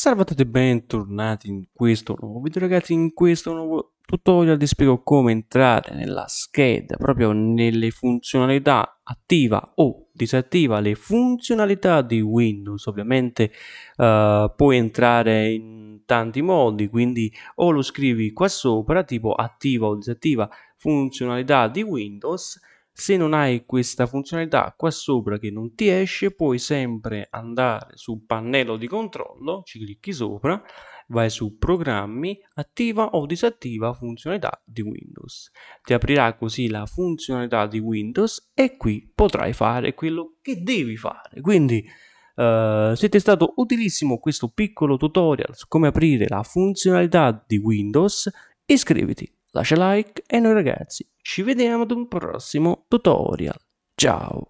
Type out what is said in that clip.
Salve a tutti e bentornati in questo nuovo video ragazzi, in questo nuovo tutorial vi spiego come entrare nella scheda, proprio nelle funzionalità attiva o disattiva, le funzionalità di Windows ovviamente uh, puoi entrare in tanti modi, quindi o lo scrivi qua sopra tipo attiva o disattiva funzionalità di Windows se non hai questa funzionalità qua sopra che non ti esce puoi sempre andare sul pannello di controllo ci clicchi sopra vai su programmi attiva o disattiva funzionalità di windows ti aprirà così la funzionalità di windows e qui potrai fare quello che devi fare quindi Uh, eh, se ti è stato utilissimo questo piccolo tutorial su come aprire la funzionalità di Windows, iscriviti lascia like e noi ragazzi ci vediamo ad un prossimo tutorial. Ciao!